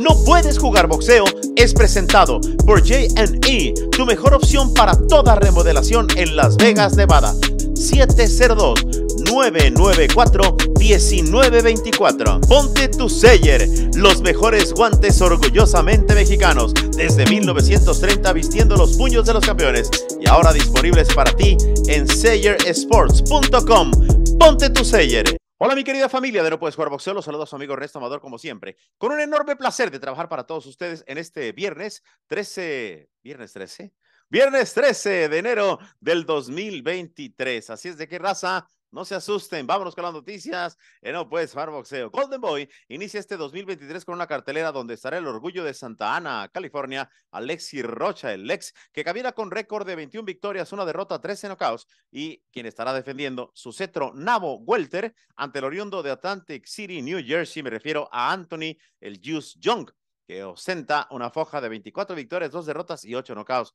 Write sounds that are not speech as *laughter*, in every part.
No puedes jugar boxeo es presentado por J&E, tu mejor opción para toda remodelación en Las Vegas, Nevada. 702-994-1924. Ponte tu Seller, los mejores guantes orgullosamente mexicanos, desde 1930 vistiendo los puños de los campeones y ahora disponibles para ti en sellersports.com. Ponte tu Seller. Hola mi querida familia de No Puedes Jugar Boxeo, los saludos a su amigo Ernesto Amador como siempre, con un enorme placer de trabajar para todos ustedes en este viernes 13, viernes 13, viernes 13 de enero del 2023. Así es de qué raza, no se asusten, vámonos con las noticias. Eh, no, pues, Farboxeo. Golden Boy inicia este 2023 con una cartelera donde estará el orgullo de Santa Ana, California, Alexi Rocha, el ex, que camina con récord de 21 victorias, una derrota, 13 knockouts, y quien estará defendiendo su cetro, Nabo Welter, ante el oriundo de Atlantic City, New Jersey, me refiero a Anthony, el Juice Young, que ostenta una foja de 24 victorias, dos derrotas y ocho knockouts.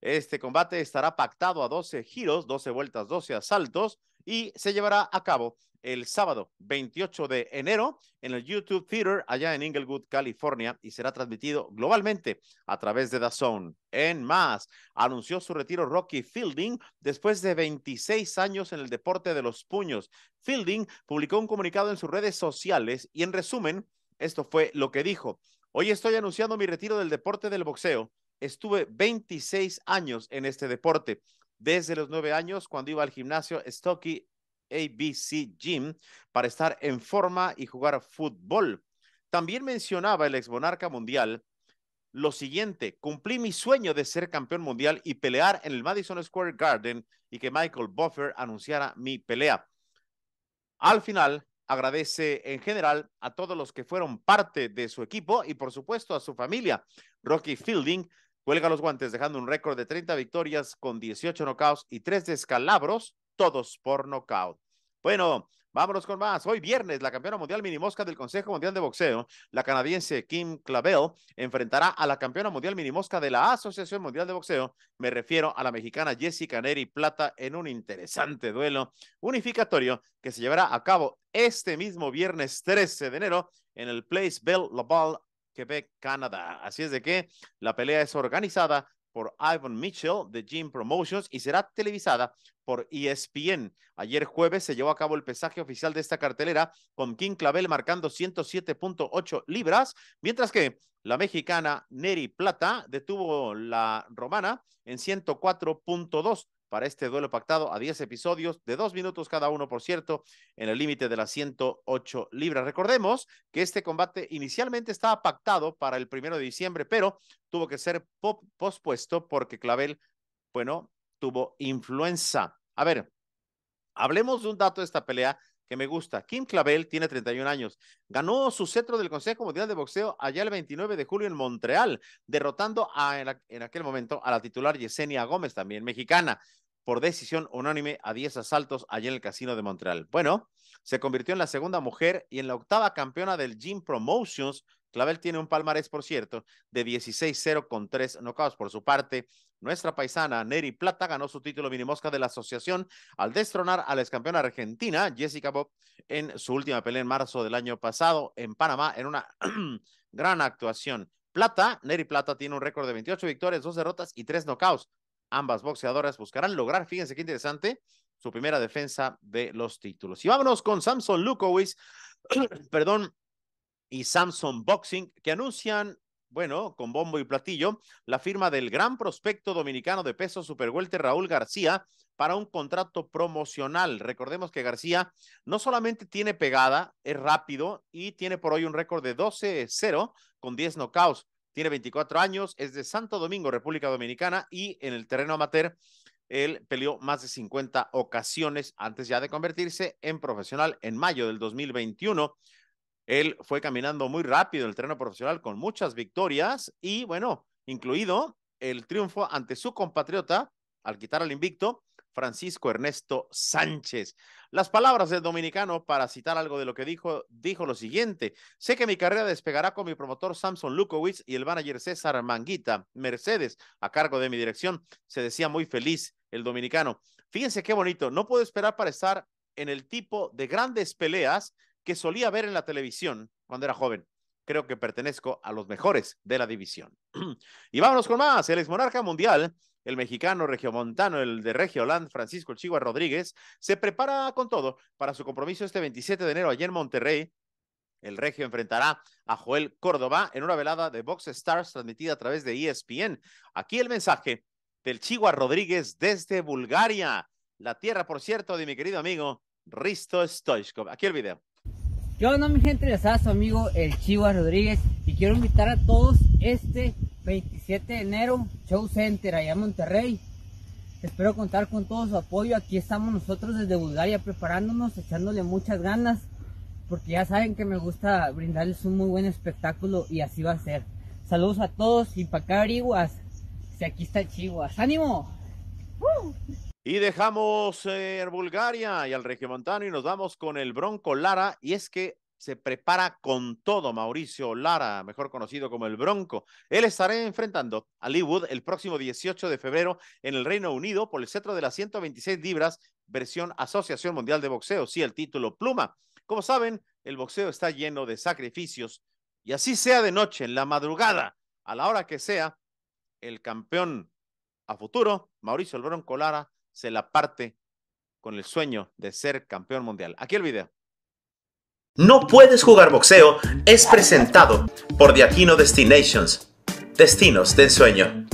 Este combate estará pactado a 12 giros, 12 vueltas, 12 asaltos, y se llevará a cabo el sábado 28 de enero en el YouTube Theater allá en Inglewood, California, y será transmitido globalmente a través de DAZN. En más, anunció su retiro Rocky Fielding después de 26 años en el deporte de los puños. Fielding publicó un comunicado en sus redes sociales y en resumen, esto fue lo que dijo. Hoy estoy anunciando mi retiro del deporte del boxeo. Estuve 26 años en este deporte desde los nueve años cuando iba al gimnasio Stocky ABC Gym para estar en forma y jugar fútbol. También mencionaba el exmonarca mundial lo siguiente, cumplí mi sueño de ser campeón mundial y pelear en el Madison Square Garden y que Michael Buffer anunciara mi pelea. Al final, agradece en general a todos los que fueron parte de su equipo y por supuesto a su familia. Rocky Fielding Cuelga los guantes dejando un récord de 30 victorias con 18 knockouts y 3 descalabros, todos por knockout. Bueno, vámonos con más. Hoy viernes, la campeona mundial minimosca del Consejo Mundial de Boxeo, la canadiense Kim Clavel, enfrentará a la campeona mundial minimosca de la Asociación Mundial de Boxeo, me refiero a la mexicana Jessica Neri Plata, en un interesante duelo unificatorio que se llevará a cabo este mismo viernes 13 de enero en el Place Bell Laval Quebec, Canadá. Así es de que la pelea es organizada por Ivan Mitchell de Gym Promotions y será televisada por ESPN. Ayer jueves se llevó a cabo el pesaje oficial de esta cartelera con King Clavel marcando 107.8 libras, mientras que la mexicana Neri Plata detuvo la romana en 104.2 para este duelo pactado a 10 episodios de dos minutos cada uno, por cierto, en el límite de las 108 libras. Recordemos que este combate inicialmente estaba pactado para el primero de diciembre, pero tuvo que ser pospuesto porque Clavel, bueno, tuvo influenza. A ver, hablemos de un dato de esta pelea que me gusta. Kim Clavel tiene 31 años. Ganó su cetro del Consejo Mundial de Boxeo allá el 29 de julio en Montreal, derrotando a, en, aquel momento a la titular Yesenia Gómez, también mexicana por decisión unánime a 10 asaltos allá en el Casino de Montreal. Bueno, se convirtió en la segunda mujer y en la octava campeona del Gym Promotions. Clavel tiene un palmarés, por cierto, de 16-0 con 3 nocaos Por su parte, nuestra paisana Neri Plata ganó su título minimosca de la asociación al destronar a la ex campeona argentina Jessica Bob en su última pelea en marzo del año pasado en Panamá en una *clears throat* gran actuación. Plata, Neri Plata tiene un récord de 28 victorias, dos derrotas y tres knockouts. Ambas boxeadoras buscarán lograr, fíjense qué interesante, su primera defensa de los títulos. Y vámonos con Samson Lukowicz, *clears throat* perdón, y Samson Boxing, que anuncian bueno, con bombo y platillo, la firma del gran prospecto dominicano de peso superwelter Raúl García para un contrato promocional. Recordemos que García no solamente tiene pegada, es rápido y tiene por hoy un récord de 12-0 con 10 knockouts. Tiene 24 años, es de Santo Domingo, República Dominicana y en el terreno amateur él peleó más de 50 ocasiones antes ya de convertirse en profesional en mayo del 2021. Él fue caminando muy rápido el terreno profesional con muchas victorias y, bueno, incluido el triunfo ante su compatriota, al quitar al invicto, Francisco Ernesto Sánchez. Las palabras del dominicano, para citar algo de lo que dijo, dijo lo siguiente. Sé que mi carrera despegará con mi promotor Samson Lukowitz y el manager César Manguita Mercedes, a cargo de mi dirección. Se decía muy feliz el dominicano. Fíjense qué bonito. No puedo esperar para estar en el tipo de grandes peleas que solía ver en la televisión cuando era joven. Creo que pertenezco a los mejores de la división. *clears throat* y vámonos con más. El exmonarca mundial, el mexicano regiomontano, el de land Francisco El Chihuahua Rodríguez, se prepara con todo para su compromiso este 27 de enero Ayer en Monterrey el Regio enfrentará a Joel Córdoba en una velada de Box Stars transmitida a través de ESPN. Aquí el mensaje del Chihuahua Rodríguez desde Bulgaria, la tierra, por cierto, de mi querido amigo Risto Stoichkov. Aquí el video. Yo no mi gente? Les su amigo el Chihuahua Rodríguez y quiero invitar a todos este 27 de enero, Show Center allá en Monterrey. Espero contar con todo su apoyo. Aquí estamos nosotros desde Bulgaria preparándonos, echándole muchas ganas, porque ya saben que me gusta brindarles un muy buen espectáculo y así va a ser. Saludos a todos y para acá averiguas si aquí está el Chihuahua. ¡Ánimo! Y dejamos eh, Bulgaria y al Regiomontano y nos vamos con el Bronco Lara. Y es que se prepara con todo Mauricio Lara, mejor conocido como el Bronco. Él estará enfrentando a Lee Wood el próximo 18 de febrero en el Reino Unido por el cetro de las 126 libras, versión Asociación Mundial de Boxeo, sí, el título pluma. Como saben, el boxeo está lleno de sacrificios y así sea de noche, en la madrugada, a la hora que sea, el campeón a futuro, Mauricio el Bronco Lara, se la parte con el sueño de ser campeón mundial. Aquí el video. No puedes jugar boxeo es presentado por Diaquino Destinations, destinos de sueño.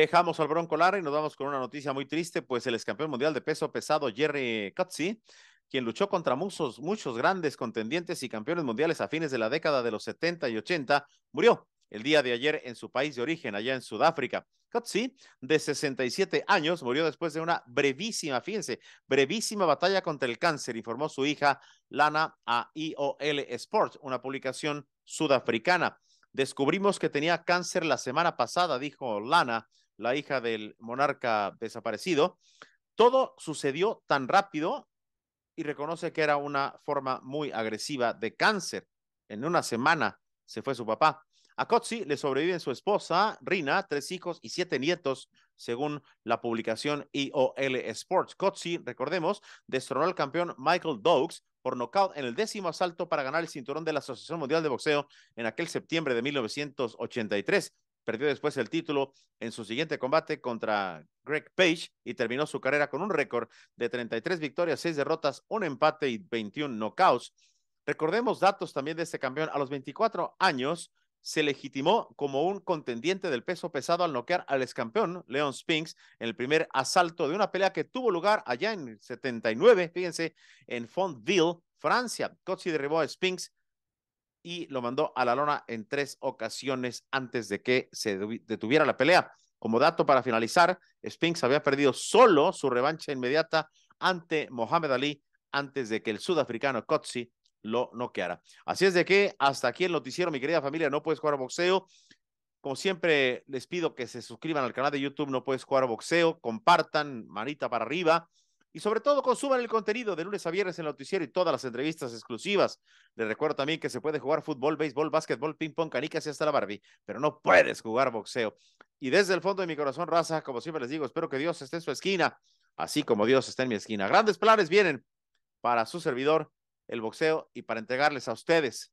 Dejamos al Bronco y nos vamos con una noticia muy triste, pues el ex campeón mundial de peso pesado Jerry Cutsey, quien luchó contra muchos, muchos grandes contendientes y campeones mundiales a fines de la década de los 70 y 80, murió el día de ayer en su país de origen, allá en Sudáfrica. Cutsey, de 67 años, murió después de una brevísima, fíjense, brevísima batalla contra el cáncer, informó su hija Lana a IOL Sports, una publicación sudafricana. Descubrimos que tenía cáncer la semana pasada, dijo Lana, la hija del monarca desaparecido. Todo sucedió tan rápido y reconoce que era una forma muy agresiva de cáncer. En una semana se fue su papá. A Kotzi le sobreviven su esposa, Rina, tres hijos y siete nietos, según la publicación IOL Sports. Cotzi, recordemos, destronó al campeón Michael Dougs por nocaut en el décimo asalto para ganar el cinturón de la Asociación Mundial de Boxeo en aquel septiembre de 1983. Perdió después el título en su siguiente combate contra Greg Page y terminó su carrera con un récord de 33 victorias, 6 derrotas, un empate y 21 knockouts. Recordemos datos también de este campeón. A los 24 años, se legitimó como un contendiente del peso pesado al noquear al campeón Leon Spinks en el primer asalto de una pelea que tuvo lugar allá en 79, fíjense, en Fontville, Francia. Cotzi derribó a Spinks y lo mandó a la lona en tres ocasiones antes de que se detuviera la pelea. Como dato para finalizar, Spinks había perdido solo su revancha inmediata ante Mohamed Ali antes de que el sudafricano Cotsi lo quiera. Así es de que hasta aquí el noticiero, mi querida familia, no puedes jugar boxeo. Como siempre, les pido que se suscriban al canal de YouTube, no puedes jugar boxeo, compartan, manita para arriba y sobre todo consuman el contenido de lunes a viernes en el noticiero y todas las entrevistas exclusivas. Les recuerdo también que se puede jugar fútbol, béisbol, básquetbol, ping pong, canicas y hasta la Barbie, pero no puedes jugar boxeo. Y desde el fondo de mi corazón, raza, como siempre les digo, espero que Dios esté en su esquina, así como Dios está en mi esquina. Grandes planes vienen para su servidor el boxeo y para entregarles a ustedes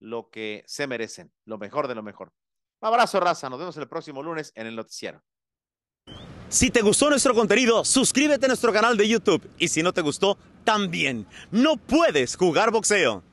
lo que se merecen, lo mejor de lo mejor. Un abrazo, raza. Nos vemos el próximo lunes en el noticiero. Si te gustó nuestro contenido, suscríbete a nuestro canal de YouTube. Y si no te gustó, también. No puedes jugar boxeo.